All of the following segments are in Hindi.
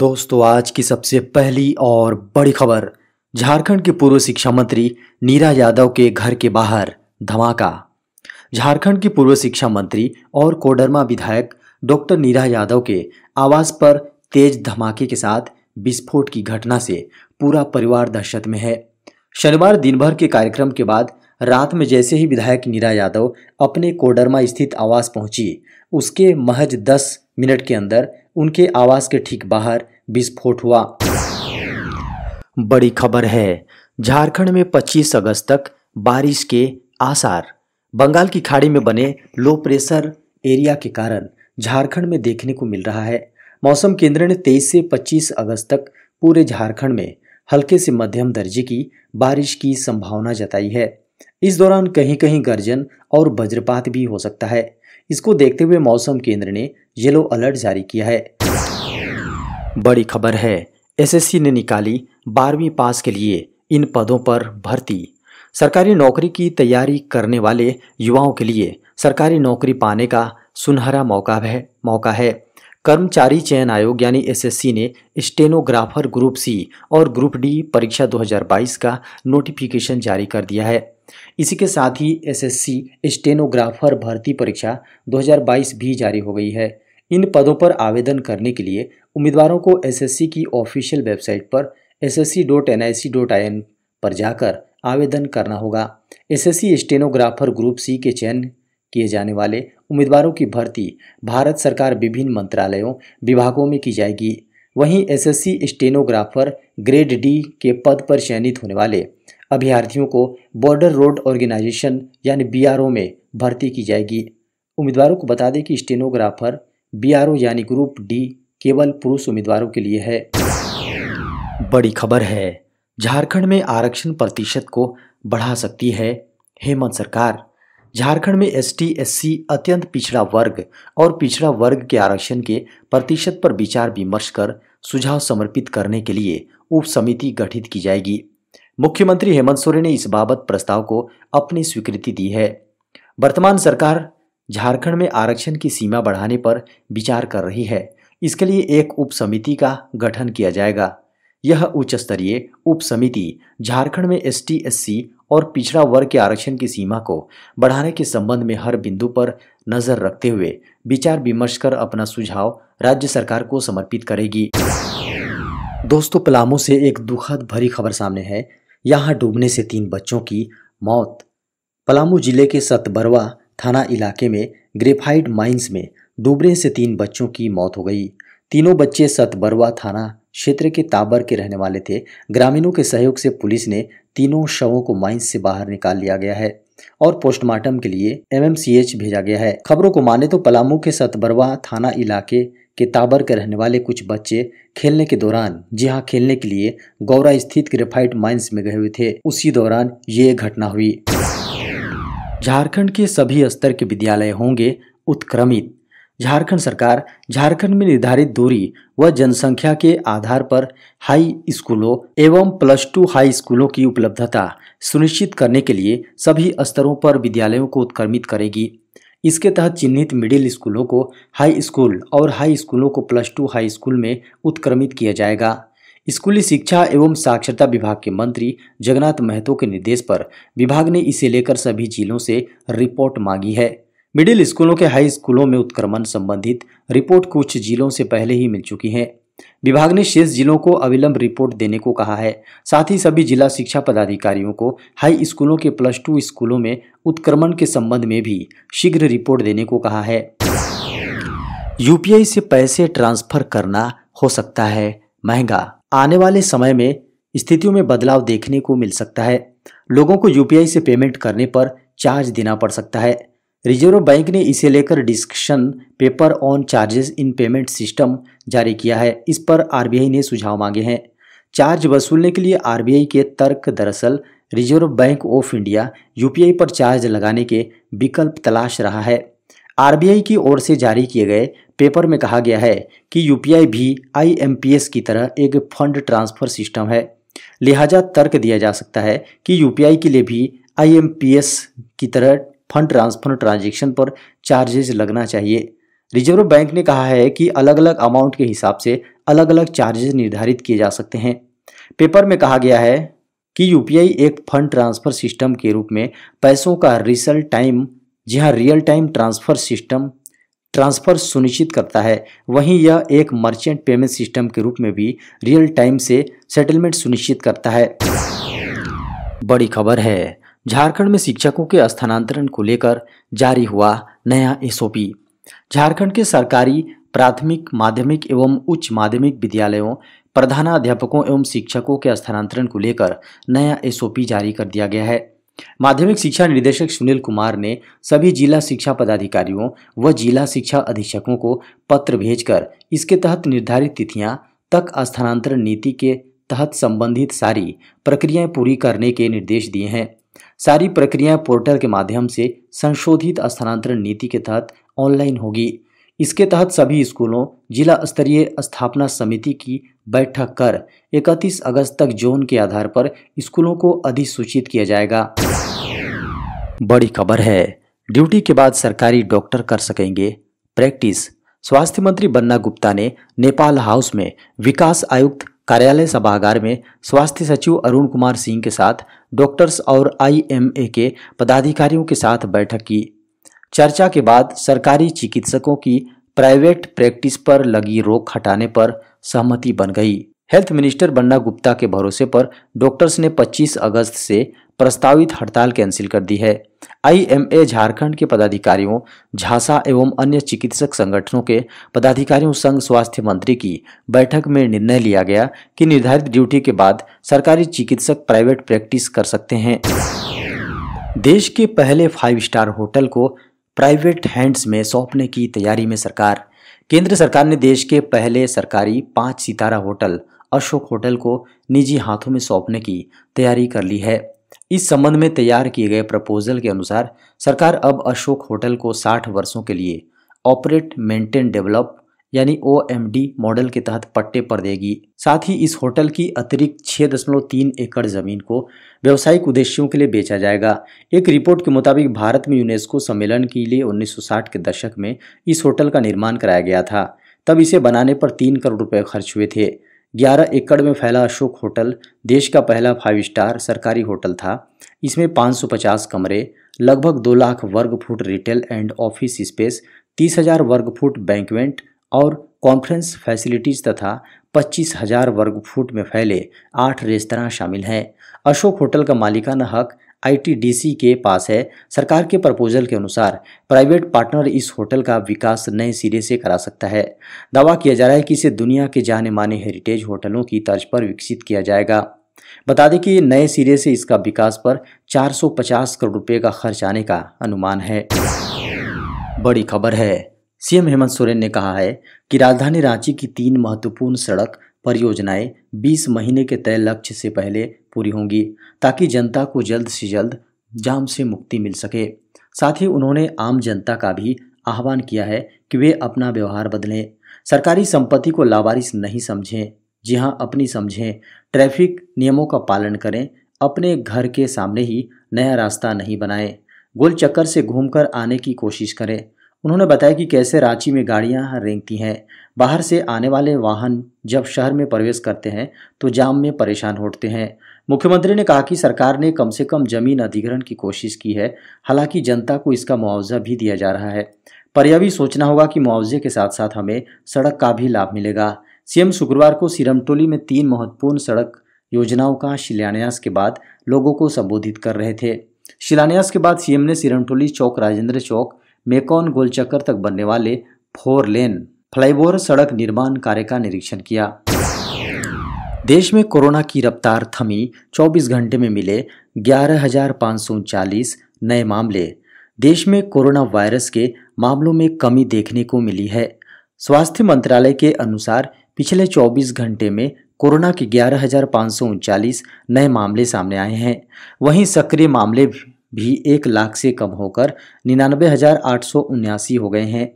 दोस्तों आज की सबसे पहली और बड़ी खबर झारखंड के पूर्व शिक्षा मंत्री नीरा यादव के घर के बाहर धमाका झारखंड की पूर्व शिक्षा मंत्री और कोडरमा विधायक डॉक्टर नीरा यादव के आवास पर तेज धमाके के साथ विस्फोट की घटना से पूरा परिवार दहशत में है शनिवार दिन भर के कार्यक्रम के बाद रात में जैसे ही विधायक नीरा यादव अपने कोडरमा स्थित आवास पहुंची उसके महज दस मिनट के अंदर उनके आवास के ठीक बाहर विस्फोट हुआ बड़ी खबर है झारखंड में 25 अगस्त तक बारिश के आसार बंगाल की खाड़ी में बने लो प्रेशर एरिया के कारण झारखंड में देखने को मिल रहा है मौसम केंद्र ने तेईस से 25 अगस्त तक पूरे झारखंड में हल्के से मध्यम दर्जे की बारिश की संभावना जताई है इस दौरान कहीं कहीं गर्जन और वज्रपात भी हो सकता है इसको देखते हुए मौसम केंद्र ने येलो अलर्ट जारी किया है बड़ी खबर है एसएससी ने निकाली बारहवीं पास के लिए इन पदों पर भर्ती सरकारी नौकरी की तैयारी करने वाले युवाओं के लिए सरकारी नौकरी पाने का सुनहरा मौका है मौका है कर्मचारी चयन आयोग यानी एसएससी ने स्टेनोग्राफर ग्रुप सी और ग्रुप डी परीक्षा 2022 का नोटिफिकेशन जारी कर दिया है इसी के साथ ही एसएससी स्टेनोग्राफर भर्ती परीक्षा 2022 भी जारी हो गई है इन पदों पर आवेदन करने के लिए उम्मीदवारों को एसएससी की ऑफिशियल वेबसाइट पर S S C dot N I C dot I N पर जाकर आवेदन करना होगा एसएससी स्टेनोग्राफर ग्रुप सी के चयन किए जाने वाले उम्मीदवारों की भर्ती भारत सरकार विभिन्न मंत्रालयों विभागों में की जाएगी वहीं एसएससी स्टेनोग्राफर ग्रेड डी के पद पर चयनित होने वाले अभ्यर्थियों को बॉर्डर रोड ऑर्गेनाइजेशन यानी बी में भर्ती की जाएगी उम्मीदवारों को बता दें कि स्टेनोग्राफर बी यानी ग्रुप डी केवल पुरुष उम्मीदवारों के लिए है बड़ी खबर है झारखंड में आरक्षण प्रतिशत को बढ़ा सकती है हेमंत सरकार झारखंड में एस टी एस सी अत्यंत पिछड़ा वर्ग और पिछड़ा वर्ग के आरक्षण के प्रतिशत पर विचार विमर्श कर सुझाव समर्पित करने के लिए उप समिति गठित की जाएगी मुख्यमंत्री हेमंत सोरेन ने इस बाबत प्रस्ताव को अपनी स्वीकृति दी है वर्तमान सरकार झारखंड में आरक्षण की सीमा बढ़ाने पर विचार कर रही है इसके लिए एक उप समिति का गठन किया जाएगा यह उच्च स्तरीय उप समिति झारखंड में एस टी और पिछड़ा वर्ग के आरक्षण की सीमा को बढ़ाने के संबंध में हर बिंदु पर नजर रखते हुए विचार विमर्श कर अपना सुझाव राज्य सरकार को समर्पित करेगी दोस्तों पलामू से एक दुखद भरी खबर सामने है यहां डूबने से तीन बच्चों की मौत पलामू जिले के सतबरवा थाना इलाके में ग्रेफाइड माइंस में डूबने से तीन बच्चों की मौत हो गई तीनों बच्चे सतबरवा थाना क्षेत्र के ताबर के रहने वाले थे ग्रामीणों के सहयोग से पुलिस ने तीनों शवों को माइंस से बाहर निकाल लिया गया है और पोस्टमार्टम के लिए एमएमसीएच भेजा गया है खबरों को माने तो पलामू के सतबरवा थाना इलाके के ताबर के रहने वाले कुछ बच्चे खेलने के दौरान जी हाँ खेलने के लिए गौरा स्थित ग्रेफाइट माइंस में गए हुए थे उसी दौरान ये घटना हुई झारखंड के सभी स्तर के विद्यालय होंगे उत्क्रमित झारखंड सरकार झारखंड में निर्धारित दूरी व जनसंख्या के आधार पर हाई स्कूलों एवं प्लस टू हाई स्कूलों की उपलब्धता सुनिश्चित करने के लिए सभी स्तरों पर विद्यालयों को उत्क्रमित करेगी इसके तहत चिन्हित मिडिल स्कूलों को हाई स्कूल और हाई स्कूलों को प्लस टू हाई स्कूल में उत्क्रमित किया जाएगा स्कूली शिक्षा एवं साक्षरता विभाग के मंत्री जगन्नाथ महतो के निर्देश पर विभाग ने इसे लेकर सभी जिलों से रिपोर्ट मांगी है मिडिल स्कूलों के हाई स्कूलों में उत्क्रमण संबंधित रिपोर्ट कुछ जिलों से पहले ही मिल चुकी है विभाग ने शेष जिलों को अविलंब रिपोर्ट देने को कहा है साथ ही सभी जिला शिक्षा पदाधिकारियों को हाई स्कूलों के प्लस टू स्कूलों में उत्क्रमण के संबंध में भी शीघ्र रिपोर्ट देने को कहा है यूपीआई से पैसे ट्रांसफर करना हो सकता है महंगा आने वाले समय में स्थितियों में बदलाव देखने को मिल सकता है लोगों को यूपीआई से पेमेंट करने पर चार्ज देना पड़ सकता है रिजर्व बैंक ने इसे लेकर discussion paper on charges in payment system जारी किया है इस पर आरबीआई ने सुझाव मांगे हैं चार्ज वसूलने के लिए आरबीआई के तर्क दरअसल reserve bank of India UPI पर चार्ज लगाने के विकल्प तलाश रहा है आरबीआई की ओर से जारी किए गए पेपर में कहा गया है कि यूपीआई भी आईएमपीएस की तरह एक फंड ट्रांसफर सिस्टम है लिहाजा तर्क दिया जा सकता है कि यूपीआई के लिए भी आईएमपीएस की तरह फंड ट्रांसफर ट्रांजेक्शन पर चार्जेस लगना चाहिए रिजर्व बैंक ने कहा है कि अलग अलग अमाउंट के हिसाब से अलग अलग चार्जेस निर्धारित किए जा सकते हैं पेपर में कहा गया है कि यू एक फंड ट्रांसफर सिस्टम के रूप में पैसों का रिसल टाइम जहां real time transfer system transfer सुनिश्चित करता है वहीं यह एक मर्चेंट पेमेंट सिस्टम के रूप में भी रियल टाइम से सेटलमेंट सुनिश्चित करता है बड़ी खबर है झारखंड में शिक्षकों के स्थानांतरण को लेकर जारी हुआ नया एसओपी झारखंड के सरकारी प्राथमिक माध्यमिक एवं उच्च माध्यमिक विद्यालयों प्रधानाध्यापकों एवं शिक्षकों के स्थानांतरण को लेकर नया एसओपी जारी कर दिया गया है माध्यमिक शिक्षा निदेशक सुनील कुमार ने सभी जिला शिक्षा पदाधिकारियों व जिला शिक्षा अधीक्षकों को पत्र भेजकर इसके तहत निर्धारित तिथियां तक स्थानांतरण नीति के तहत संबंधित सारी प्रक्रियाएं पूरी करने के निर्देश दिए हैं सारी प्रक्रियाएं पोर्टल के माध्यम से संशोधित स्थानांतरण नीति के तहत ऑनलाइन होगी इसके तहत सभी स्कूलों जिला स्तरीय स्थापना समिति की बैठक कर 31 अगस्त तक जोन के आधार पर स्कूलों को अधिसूचित किया जाएगा बड़ी खबर है ड्यूटी के बाद सरकारी डॉक्टर कर सकेंगे प्रैक्टिस स्वास्थ्य मंत्री बन्ना गुप्ता ने नेपाल हाउस में विकास आयुक्त कार्यालय सभागार में स्वास्थ्य सचिव अरुण कुमार सिंह के साथ डॉक्टर्स और आईएमए के पदाधिकारियों के साथ बैठक की चर्चा के बाद सरकारी चिकित्सकों की प्राइवेट प्रैक्टिस पर लगी रोक हटाने पर सहमति बन गई हेल्थ मिनिस्टर बन्ना गुप्ता के भरोसे पर डॉक्टर्स ने 25 अगस्त से प्रस्तावित हड़ताल कैंसिल कर दी है आईएमए झारखंड के पदाधिकारियों झांसा एवं अन्य चिकित्सक संगठनों के पदाधिकारियों संघ स्वास्थ्य मंत्री की बैठक में निर्णय लिया गया कि निर्धारित ड्यूटी के बाद सरकारी चिकित्सक प्राइवेट प्रैक्टिस कर सकते हैं देश के पहले फाइव स्टार होटल को प्राइवेट हैंड्स में सौंपने की तैयारी में सरकार केंद्र सरकार ने देश के पहले सरकारी पाँच सितारा होटल अशोक होटल को निजी हाथों में सौंपने की तैयारी कर ली है इस संबंध में तैयार किए गए प्रपोजल के अनुसार सरकार अब अशोक होटल को 60 वर्षों के लिए ऑपरेट मेंटेन डेवलप यानी ओ मॉडल के तहत पट्टे पर देगी साथ ही इस होटल की अतिरिक्त छः दशमलव तीन एकड़ जमीन को व्यावसायिक उद्देश्यों के लिए बेचा जाएगा एक रिपोर्ट के मुताबिक भारत में यूनेस्को सम्मेलन के लिए 1960 के दशक में इस होटल का निर्माण कराया गया था तब इसे बनाने पर तीन करोड़ रुपये खर्च हुए थे 11 एकड़ में फैला अशोक होटल देश का पहला फाइव स्टार सरकारी होटल था इसमें 550 कमरे लगभग 2 लाख वर्ग फुट रिटेल एंड ऑफिस स्पेस 30,000 वर्ग फुट बैंकवेंट और कॉन्फ्रेंस फैसिलिटीज तथा 25,000 वर्ग फुट में फैले आठ रेस्तरा शामिल हैं अशोक होटल का मालिकाना हक आईटीडीसी के पास है सरकार के प्रपोजल के अनुसार प्राइवेट पार्टनर इस होटल का विकास नए सिरे से करा सकता है दावा किया जा रहा है कि इसे दुनिया के जाने माने हेरिटेज होटलों की तर्ज पर विकसित किया जाएगा बता दें कि नए सिरे से इसका विकास पर 450 करोड़ रुपए का खर्च आने का अनुमान है बड़ी खबर है सीएम हेमंत सोरेन ने कहा है कि राजधानी रांची की तीन महत्वपूर्ण सड़क परियोजनाएं 20 महीने के तय लक्ष्य से पहले पूरी होंगी ताकि जनता को जल्द से जल्द जाम से मुक्ति मिल सके साथ ही उन्होंने आम जनता का भी आह्वान किया है कि वे अपना व्यवहार बदलें सरकारी संपत्ति को लावारिस नहीं समझें जी हाँ अपनी समझें ट्रैफिक नियमों का पालन करें अपने घर के सामने ही नया रास्ता नहीं बनाएं गोल चक्कर से घूमकर आने की कोशिश करें उन्होंने बताया कि कैसे रांची में गाड़ियां रेंगती हैं बाहर से आने वाले वाहन जब शहर में प्रवेश करते हैं तो जाम में परेशान होते हैं मुख्यमंत्री ने कहा कि सरकार ने कम से कम जमीन अधिग्रहण की कोशिश की है हालांकि जनता को इसका मुआवजा भी दिया जा रहा है पर यह भी सोचना होगा कि मुआवजे के साथ साथ हमें सड़क का भी लाभ मिलेगा सीएम शुक्रवार को सिरमटोली में तीन महत्वपूर्ण सड़क योजनाओं का शिलान्यास के बाद लोगों को संबोधित कर रहे थे शिलान्यास के बाद सीएम ने सिरमटोली चौक राजेंद्र चौक मेकॉन गोलचक्कर तक बनने वाले फोर लेन फ्लाईओवर सड़क निर्माण कार्य का निरीक्षण किया देश में कोरोना की रफ्तार थमी 24 घंटे में मिले ग्यारह नए मामले देश में कोरोना वायरस के मामलों में कमी देखने को मिली है स्वास्थ्य मंत्रालय के अनुसार पिछले 24 घंटे में कोरोना के ग्यारह नए मामले सामने आए हैं वहीं सक्रिय मामले भी एक लाख से कम होकर निन्यानवे हज़ार आठ सौ उन्यासी हो गए हैं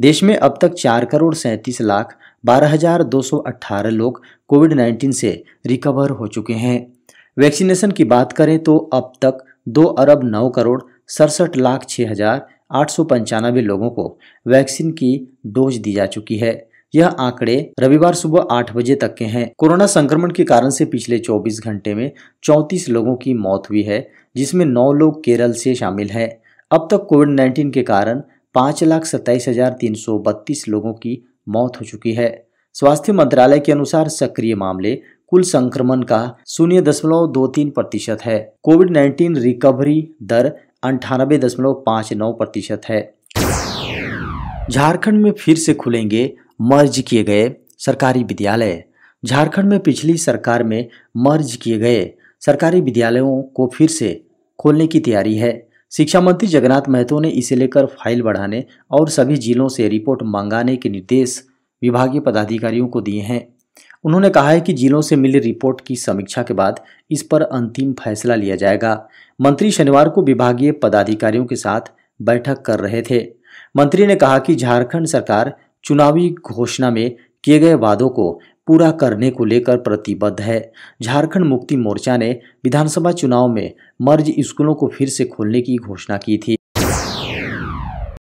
देश में अब तक चार करोड़ सैंतीस लाख बारह हज़ार दो सौ अट्ठारह लोग कोविड नाइन्टीन से रिकवर हो चुके हैं वैक्सीनेशन की बात करें तो अब तक दो अरब नौ करोड़ सड़सठ लाख छः हज़ार आठ सौ पंचानबे लोगों को वैक्सीन की डोज दी जा चुकी है यह आंकड़े रविवार सुबह आठ बजे तक के हैं कोरोना संक्रमण के कारण से पिछले 24 घंटे में 34 लोगों की मौत हुई है जिसमें नौ लोग केरल से शामिल हैं अब तक कोविड 19 के कारण पाँच लाख सत्ताईस हजार तीन सौ बत्तीस लोगों की मौत हो चुकी है स्वास्थ्य मंत्रालय के अनुसार सक्रिय मामले कुल संक्रमण का शून्य दशमलव दो तीन प्रतिशत है कोविड 19 रिकवरी दर अंठानबे दशमलव पाँच नौ प्रतिशत है झारखंड में फिर से खुलेंगे मर्ज किए गए सरकारी विद्यालय झारखंड में पिछली सरकार में मर्ज किए गए सरकारी विद्यालयों को फिर से खोलने की तैयारी है शिक्षा मंत्री जगन्नाथ महतो ने इसे लेकर फाइल बढ़ाने और सभी जिलों से रिपोर्ट मंगाने के निर्देश विभागीय पदाधिकारियों को दिए हैं उन्होंने कहा है कि जिलों से मिली रिपोर्ट की समीक्षा के बाद इस पर अंतिम फैसला लिया जाएगा मंत्री शनिवार को विभागीय पदाधिकारियों के साथ बैठक कर रहे थे मंत्री ने कहा कि झारखंड सरकार चुनावी घोषणा में किए गए वादों को पूरा करने को लेकर प्रतिबद्ध है झारखंड मुक्ति मोर्चा ने विधानसभा चुनाव में मर्ज स्कूलों को फिर से खोलने की घोषणा की थी